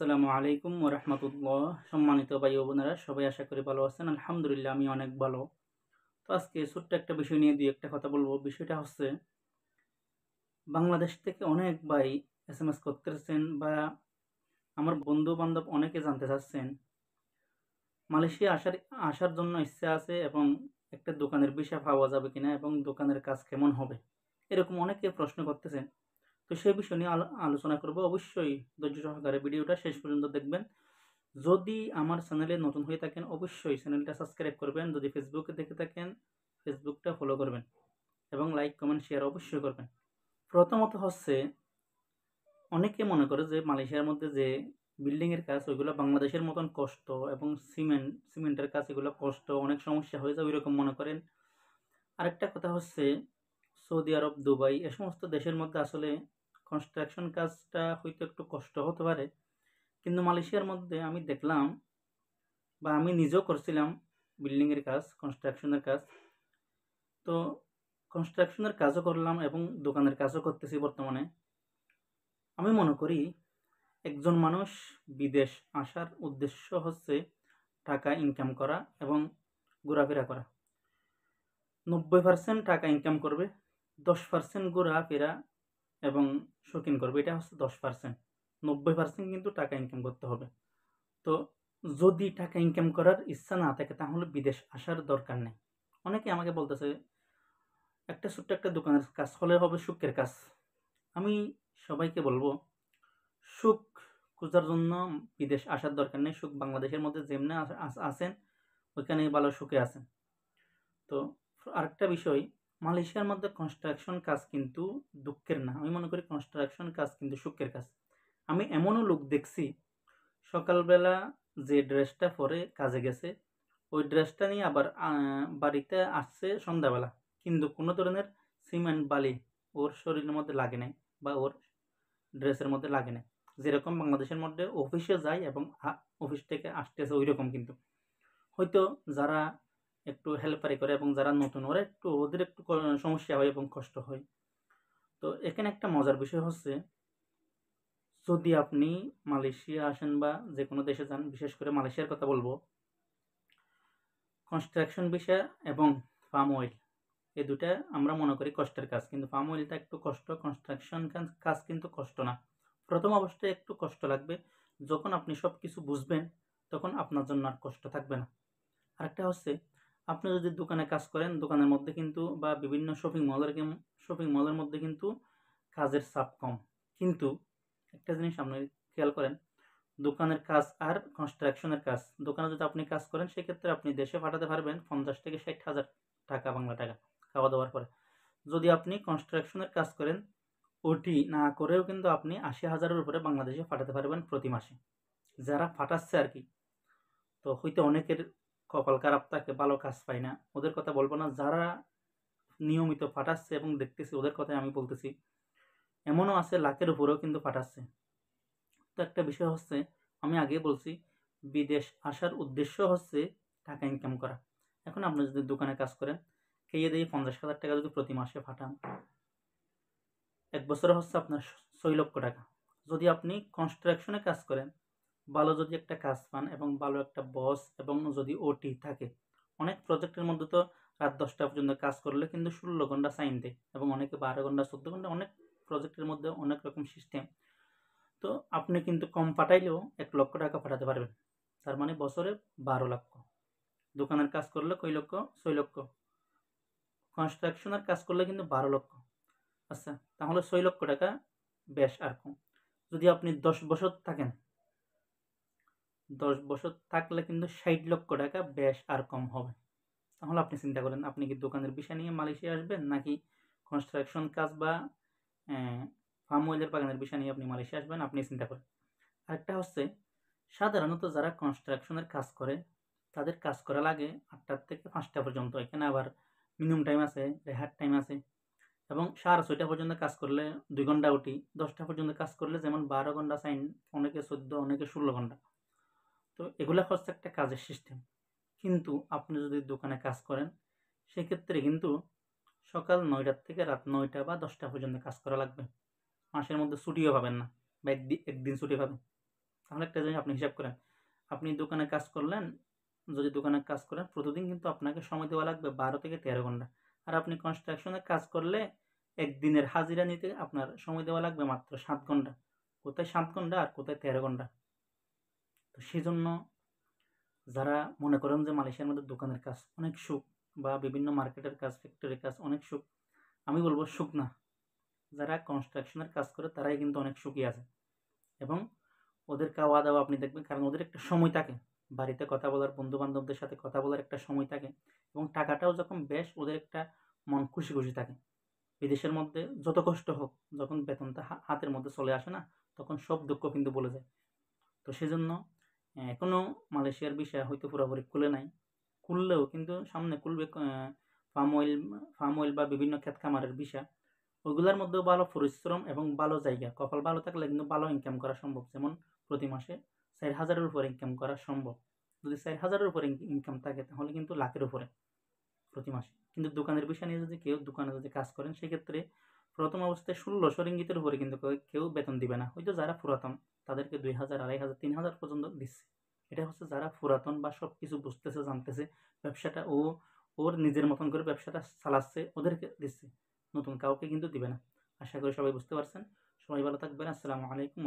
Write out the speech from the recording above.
আসসালামু আলাইকুম রহমতুল্লাহ সম্মানিত ভাই ও বোনেরা সবাই আশা করি ভালো আছেন আলহামদুলিল্লাহ আমি অনেক ভালো তো আজকে ছোট্ট একটা বিষয় নিয়ে দুই একটা কথা বলবো বিষয়টা হচ্ছে বাংলাদেশ থেকে অনেক ভাই এস এম এস করতেছেন বা আমার বন্ধু বান্ধব অনেকে জানতে চাচ্ছেন মালয়েশিয়া আসার আসার জন্য ইচ্ছা আছে এবং একটা দোকানের বিষয় পাওয়া যাবে কিনা এবং দোকানের কাজ কেমন হবে এরকম অনেকে প্রশ্ন করতেছেন তো সেই বিষয় নিয়ে আলোচনা করব অবশ্যই ধৈর্য সহকারে ভিডিওটা শেষ পর্যন্ত দেখবেন যদি আমার চ্যানেলে নতুন হয়ে থাকেন অবশ্যই চ্যানেলটা সাবস্ক্রাইব করবেন যদি ফেসবুকে দেখে থাকেন ফেসবুকটা ফলো করবেন এবং লাইক কমেন্ট শেয়ার অবশ্যই করবেন প্রথমত হচ্ছে অনেকে মনে করে যে মালয়েশিয়ার মধ্যে যে বিল্ডিংয়ের কাজ ওইগুলো বাংলাদেশের মতন কষ্ট এবং সিমেন্ট সিমেন্টের কাজ এগুলো কষ্ট অনেক সমস্যা হয়ে যায় ওই রকম মনে করেন আরেকটা কথা হচ্ছে সৌদি আরব দুবাই এ সমস্ত দেশের মধ্যে আসলে কনস্ট্রাকশন কাজটা হয়তো একটু কষ্ট হতে পারে কিন্তু মালয়েশিয়ার মধ্যে আমি দেখলাম বা আমি নিজেও করছিলাম বিল্ডিংয়ের কাজ কনস্ট্রাকশনের কাজ তো কনস্ট্রাকশনের কাজও করলাম এবং দোকানের কাজও করতেছি বর্তমানে আমি মনে করি একজন মানুষ বিদেশ আসার উদ্দেশ্য হচ্ছে টাকা ইনকাম করা এবং ঘোরাফেরা করা নব্বই পার্সেন্ট টাকা ইনকাম করবে দশ পার্সেন্ট ঘোরাফেরা এবং শৌখিন করবে এটা হচ্ছে দশ পার্সেন্ট নব্বই পার্সেন্ট কিন্তু টাকা ইনকাম করতে হবে তো যদি টাকা ইনকাম করার ইচ্ছা না থাকে তাহলে বিদেশ আসার দরকার নেই অনেকে আমাকে বলতেছে একটা ছোট্ট একটা দোকানের কাজ হলে হবে সুখের কাজ আমি সবাইকে বলবো সুখ খোঁজার জন্য বিদেশ আসার দরকার নেই সুখ বাংলাদেশের মধ্যে যেমনি আছেন ওইখানে ভালো সুখে আছেন তো আরেকটা বিষয় মালয়েশিয়ার মধ্যে কনস্ট্রাকশন কাজ কিন্তু দুঃখের না আমি মনে করি কনস্ট্রাকশন কাজ কিন্তু সুখের কাজ আমি এমনও লোক দেখছি সকালবেলা যে ড্রেসটা পরে কাজে গেছে ওই ড্রেসটা নিয়ে আবার বাড়িতে আসছে সন্ধ্যাবেলা কিন্তু কোনো ধরনের সিমেন্ট বালি ওর শরীরের মধ্যে লাগে নাই বা ওর ড্রেসের মধ্যে লাগে নাই যেরকম বাংলাদেশের মধ্যে অফিসে যায় এবং অফিস থেকে আসতেছে ওই রকম কিন্তু হয়তো যারা একটু হেল্পারি করে এবং যারা নতুন ওরা একটু ওদের একটু সমস্যা হয় এবং কষ্ট হয় তো এখানে একটা মজার বিষয় হচ্ছে যদি আপনি মালয়েশিয়া আসেন বা যে কোনো দেশে যান বিশেষ করে মালয়েশিয়ার কথা বলবো কনস্ট্রাকশন বিষয় এবং ফার্ম অয়েল এই দুটা আমরা মনে করি কষ্টের কাজ কিন্তু ফার্ম অয়েলটা একটু কষ্ট কনস্ট্রাকশন কাজ কিন্তু কষ্ট না প্রথম অবস্থায় একটু কষ্ট লাগবে যখন আপনি সব কিছু বুঝবেন তখন আপনার জন্য আর কষ্ট থাকবে না আরেকটা হচ্ছে আপনি যদি দোকানে কাজ করেন দোকানের মধ্যে কিন্তু বা বিভিন্ন শপিং মলের শপিং মলের মধ্যে কিন্তু কাজের চাপ কম কিন্তু একটা জিনিস আপনি খেয়াল করেন দোকানের কাজ আর কনস্ট্রাকশনের কাজ দোকানে যদি আপনি কাজ করেন সেক্ষেত্রে আপনি দেশে পাঠাতে পারবেন পঞ্চাশ থেকে ষাট হাজার টাকা বাংলা টাকা খাওয়া দাওয়ার পরে যদি আপনি কনস্ট্রাকশনের কাজ করেন ওটি না করেও কিন্তু আপনি আশি হাজারের উপরে বাংলাদেশে পাঠাতে পারবেন প্রতি মাসে যারা ফাটাচ্ছে আর কি তো হয়তো অনেকের কপাল খারাপ থাকে ভালো কাজ পায় না ওদের কথা বলবো না যারা নিয়মিত ফাটাচ্ছে এবং দেখতেছি ওদের কথাই আমি বলতেছি এমনও আছে লাখের উপরেও কিন্তু ফাটাচ্ছে তো একটা বিষয় হচ্ছে আমি আগে বলছি বিদেশ আসার উদ্দেশ্য হচ্ছে টাকা ইনকাম করা এখন আপনি যদি দোকানে কাজ করেন খেয়ে দিয়ে পঞ্চাশ হাজার টাকা যদি প্রতি মাসে ফাটান এক বছরে হচ্ছে আপনার ছয় লক্ষ টাকা যদি আপনি কনস্ট্রাকশনে কাজ করেন ভালো যদি একটা কাজ পান এবং ভালো একটা বস এবং যদি ওটি থাকে অনেক প্রজেক্টের মধ্যে তো রাত দশটা পর্যন্ত কাজ করলে কিন্তু ষোলো ঘন্টা সাইন দেয় এবং অনেকে বারো ঘন্টা চোদ্দ ঘন্টা অনেক প্রজেক্টের মধ্যে অনেক রকম সিস্টেম তো আপনি কিন্তু কম পাঠাইলেও এক লক্ষ টাকা পাঠাতে পারবেন তার মানে বছরে বারো লক্ষ দোকানের কাজ করলে কই লক্ষ ছয় লক্ষ কনস্ট্রাকশনের কাজ করলে কিন্তু বারো লক্ষ আচ্ছা তাহলে ছয় লক্ষ টাকা বেশ আর কম যদি আপনি দশ বছর থাকেন দশ বছর থাকলে কিন্তু ষাট লক্ষ টাকা ব্যাস আর কম হবে তাহলে আপনি চিন্তা করেন আপনি কি দোকানের বিষয় নিয়ে মালয়েশিয়া আসবেন নাকি কনস্ট্রাকশন কাজ বা ফার্ম ওয়েলের বাগানের বিষয় নিয়ে আপনি মালয়েশিয়া আসবেন আপনি চিন্তা করেন আরেকটা হচ্ছে সাধারণত যারা কনস্ট্রাকশনের কাজ করে তাদের কাজ করা লাগে আটটার থেকে পাঁচটা পর্যন্ত এখানে আবার মিনিমাম টাইম আছে রেহার টাইম আছে এবং সাড়ে ছয়টা পর্যন্ত কাজ করলে দুই ঘন্টা উঠি দশটা পর্যন্ত কাজ করলে যেমন বারো ঘন্টা সাইন অনেকে চোদ্দো অনেকে ষোলো ঘন্টা তো এগুলো হচ্ছে একটা কাজের সিস্টেম কিন্তু আপনি যদি দোকানে কাজ করেন সেক্ষেত্রে কিন্তু সকাল নয়টার থেকে রাত নয়টা বা দশটা পর্যন্ত কাজ করা লাগবে মাসের মধ্যে ছুটিও পাবেন না বা একদিন একদিন ছুটি পাবেন তাহলে একটা জিনিস আপনি হিসাব করেন আপনি দোকানে কাজ করলেন যদি দোকানে কাজ করেন প্রতিদিন কিন্তু আপনাকে সময় দেওয়া লাগবে বারো থেকে তেরো ঘন্টা আর আপনি কনস্ট্রাকশনে কাজ করলে একদিনের হাজিরা নিতে আপনার সময় দেওয়া লাগবে মাত্র সাত ঘন্টা কোথায় সাত ঘন্টা আর কোথায় তেরো ঘন্টা তো সেজন্য যারা মনে করেন যে মালয়েশিয়ার মধ্যে দোকানের কাজ অনেক সুখ বা বিভিন্ন মার্কেটের কাজ ফ্যাক্টরির কাজ অনেক সুখ আমি বলবো সুখ না যারা কনস্ট্রাকশনের কাজ করে তারাই কিন্তু অনেক সুখী আছে এবং ওদের খাওয়া দাওয়া আপনি দেখবেন কারণ ওদের একটা সময় থাকে বাড়িতে কথা বলার বন্ধু বান্ধবদের সাথে কথা বলার একটা সময় থাকে এবং টাকাটাও যখন বেশ ওদের একটা মন খুশি খুশি থাকে বিদেশের মধ্যে যত কষ্ট হোক যখন বেতনটা হাতের মধ্যে চলে আসে না তখন সব দুঃখ কিন্তু বলে যায় তো সেজন্য এখনও মালয়েশিয়ার বিষয় হয়তো পুরোপুরি খুলে নাই খুললেও কিন্তু সামনে খুলবে ফার্ম অয়েল ফার্ম অয়েল বা বিভিন্ন ক্ষেত খামারের বিষয় ওইগুলোর মধ্যেও ভালো পরিশ্রম এবং ভালো জায়গা কপাল ভালো থাকলে কিন্তু ভালো ইনকাম করা সম্ভব যেমন প্রতি মাসে চার হাজারের উপরে ইনকাম করা সম্ভব যদি চার হাজারের উপরে ইনকাম থাকে তাহলে কিন্তু লাখের উপরে প্রতি মাসে কিন্তু দোকানের বিষয় নিয়ে যদি কেউ দোকানে যদি কাজ করেন সেক্ষেত্রে প্রথম অবস্থায় ষোলোশো রিঙ্গিতের উপরে কিন্তু কেউ বেতন দিবে না হয়তো যারা পুরাতন তাদেরকে দুই হাজার আড়াই হাজার তিন হাজার পর্যন্ত দিচ্ছে এটা হচ্ছে যারা পুরাতন বা সব কিছু বুঝতেছে জানতেছে ব্যবসাটা ও ওর নিজের মতন করে ব্যবসাটা চালাচ্ছে ওদেরকে দিচ্ছে নতুন কাউকে কিন্তু দিবে না আশা করি সবাই বুঝতে পারছেন সবাই ভালো থাকবেন আসসালামু আলাইকুম